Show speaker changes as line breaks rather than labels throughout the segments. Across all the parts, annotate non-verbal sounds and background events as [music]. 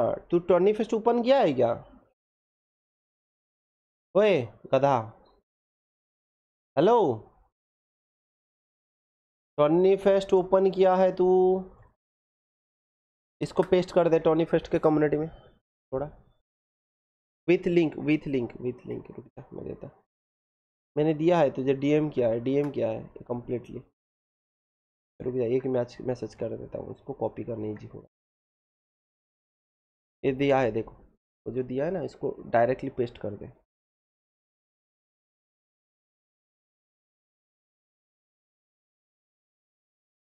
तू टर्नी fest open किया है क्या ओए गधा हेलो टर्नी
फेस्ट ओपन किया है तू इसको पेस्ट कर दे टर्नी फेस्ट के कम्युनिटी में थोड़ा with link with link with link रुक जा मैं देता मैंने दिया है तुझे डीएम किया है डीएम किया है कम्प्लीटली रुक जा एक मैच मैसेज कर देता हूँ इसको कॉपी करने जी होगा
ये दिया है देखो वो जो दिया है ना इसको डायरेक्टली पेस्ट कर दें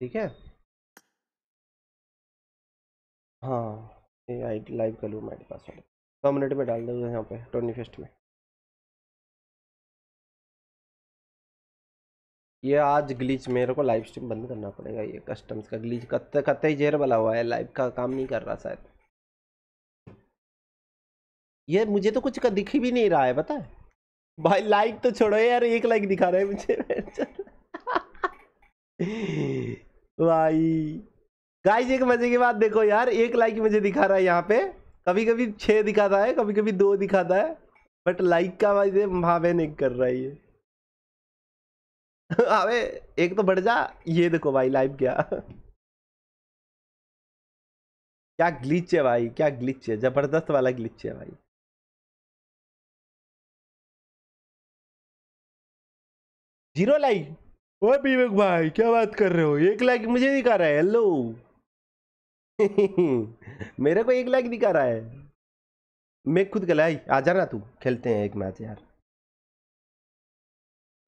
ठीक है हाँ ये आई लाइव कर लूँ मेरे पास वाले सौ मिनट में डाल दूँगा यहाँ पे ट्वेंटी फेस्ट में
ये आज ग्लीच मेरे को लाइव स्ट्रीम बंद करना पड़ेगा ये कस्टम्स का ग्लीच कत्ते कत्ते ही जेर वाला हुआ है लाइव का काम नहीं कर रहा शायद ये मुझे तो कुछ दिख ही भी नहीं रहा है पता है भाई लाइक तो छोड़ो यार एक लाइक दिखा रहा है मुझे भाई गाइस एक मजे की बात देखो यार एक लाइक मुझे दिखा रहा है यहाँ पे कभी कभी छः दिखाता है कभी कभी दो दिखाता है बट लाइक का भाई भावे नहीं कर रहा है ये [laughs] अबे एक तो बढ़ जा ये देखो भाई लाइव क्या क्या ग्लिच है भाई क्या
ग्लिच है जबरदस्त वाला ग्लिच है भाई
जीरो लाइक ओ विवेक भाई क्या बात कर रहे हो एक लाइक मुझे दिखा रहा है हेलो [laughs] मेरे को एक लाइक दिखा रहा है मैं खुद गला आ जा ना तू खेलते हैं एक मैच यार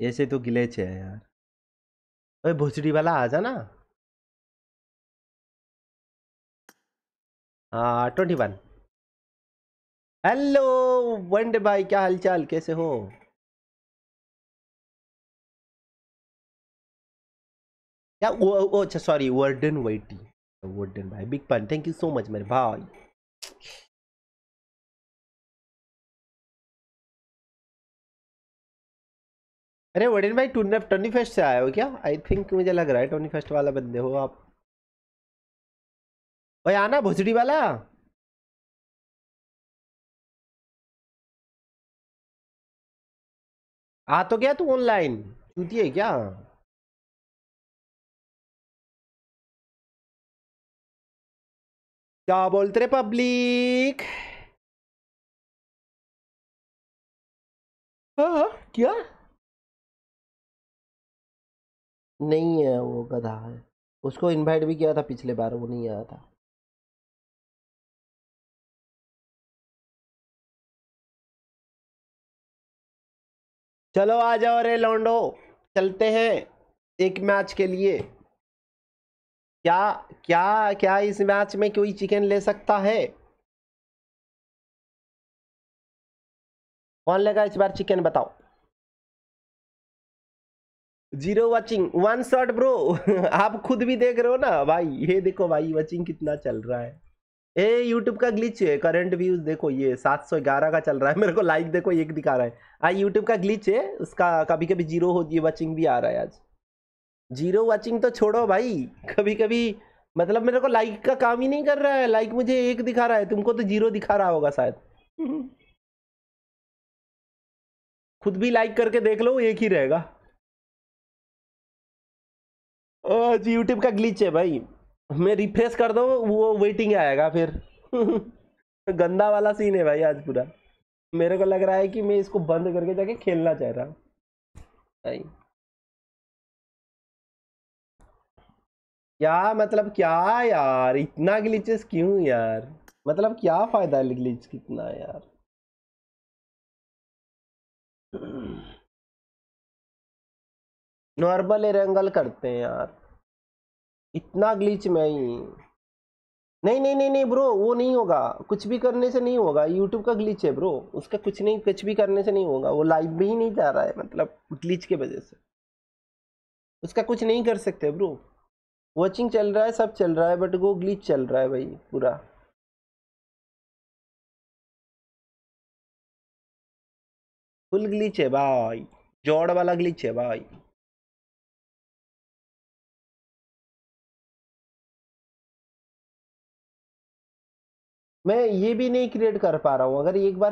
ऐसे तो गिलेच है यार अरे भोसड़ी वाला आ जा
ना हाँ ट्वेंटी वन हेलो वनडे भाई क्या हालचाल कैसे हो या वो वो अच्छा सॉरी वर्डन वाइटी वर्डन भाई बिग पन थैंक यू सो मच मेरे भाई
अरे वर्डन भाई ट्वेंटी फर्स्ट से आए हो क्या आई थिंक मुझे लग रहा है ट्वेंटी फर्स्ट वाला बंदे हो आप भाई आना भोजड़ी वाला
आ तो गया तू ऑनलाइन चूती है क्या क्या बोलते रे पब्लिक हाँ क्या नहीं है वो गधा है उसको इनवाइट भी किया था पिछले बार वो नहीं आया था
चलो आ जाओ रे लौंडो चलते हैं एक मैच के लिए क्या क्या क्या इस मैच में कोई चिकन ले सकता है
कौन लेगा इस बार चिकन बताओ
zero watching one shot bro आप खुद भी देख रहे हो ना भाई ये देखो भाई वॉचिंग कितना चल रहा है ए यूट्यूब का ग्लिच है करंट व्यूज देखो ये 711 का चल रहा है मेरे को लाइक देखो एक दिखा रहा है आई यूट्यूब का ग्लिच है उसका कभी कभी जीरो हो ये वॉचिंग भी आ रहा है आज जीरो वाचिंग तो छोड़ो भाई कभी कभी मतलब मेरे को लाइक का काम ही नहीं कर रहा है लाइक मुझे एक दिखा रहा है तुमको तो जीरो दिखा रहा होगा शायद [laughs] खुद भी लाइक करके देख लो एक ही रहेगा यूट्यूब का ग्लिच है भाई मैं रिफ्रेश कर दो वो वेटिंग आएगा फिर [laughs] गंदा वाला सीन है भाई आज पूरा मेरे को लग रहा है कि मैं इसको बंद करके जाके खेलना चाह रहा हूँ भाई क्या मतलब क्या यार इतना ग्लिचेस क्यों यार मतलब क्या फायदा है ग्लिच कितना यार
नॉर्मल एरेंगल करते हैं यार
इतना ग्लिच में ही नहीं नहीं नहीं नहीं ब्रो वो नहीं होगा कुछ भी करने से नहीं होगा यूट्यूब का ग्लिच है ब्रो उसका कुछ नहीं कुछ भी करने से नहीं होगा वो लाइव में ही नहीं जा रहा है मतलब ग्लिच के वजह से उसका कुछ नहीं कर सकते ब्रो वॉचिंग चल रहा है सब चल रहा है बट वो ग्लिच चल रहा है भाई पूरा
फुल ग्लिच है भाई जोड़ वाला ग्लिच है भाई मैं ये भी नहीं क्रिएट कर पा रहा हूँ अगर एक बार